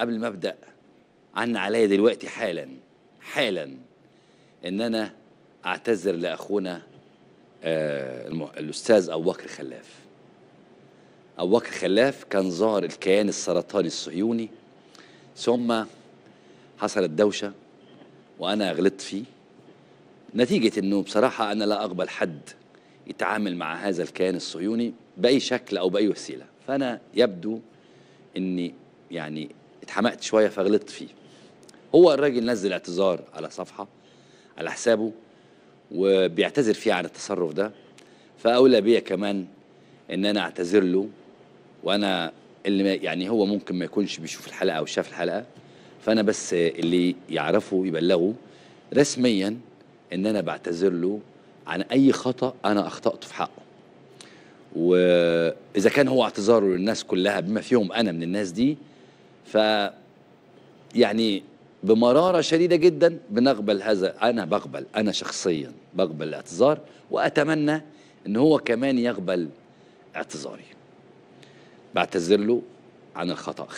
قبل ما ابدا عن عليا دلوقتي حالا حالا ان انا اعتذر لاخونا آه الاستاذ ابو بكر خلاف ابو بكر خلاف كان ظاهر الكيان السرطاني الصهيوني ثم حصلت دوشه وانا غلطت فيه نتيجه انه بصراحه انا لا اقبل حد يتعامل مع هذا الكيان الصهيوني باي شكل او باي وسيله فانا يبدو اني يعني اتحمقت شويه فغلطت فيه هو الراجل نزل اعتذار على صفحه على حسابه وبيعتذر فيه عن التصرف ده فاولى بيا كمان ان انا اعتذر له وانا اللي يعني هو ممكن ما يكونش بيشوف الحلقه او شاف الحلقه فانا بس اللي يعرفه يبلغه رسميا ان انا بعتذر له عن اي خطا انا اخطاته في حقه واذا كان هو اعتذاره للناس كلها بما فيهم انا من الناس دي ف يعني بمرارة شديدة جدا بنقبل هذا أنا بقبل أنا شخصيا بقبل الاعتذار وأتمنى أن هو كمان يقبل اعتذاري بعتذر له عن الخطأ